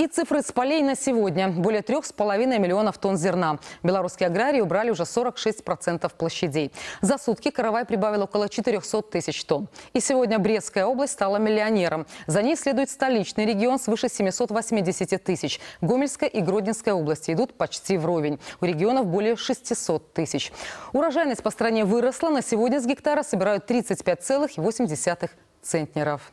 И цифры с полей на сегодня. Более трех с половиной миллионов тонн зерна. Белорусские аграрии убрали уже 46% площадей. За сутки каравай прибавил около 400 тысяч тонн. И сегодня Брестская область стала миллионером. За ней следует столичный регион свыше 780 тысяч. Гомельская и Гродненская области идут почти вровень. У регионов более 600 тысяч. Урожайность по стране выросла. На сегодня с гектара собирают 35,8 центнеров.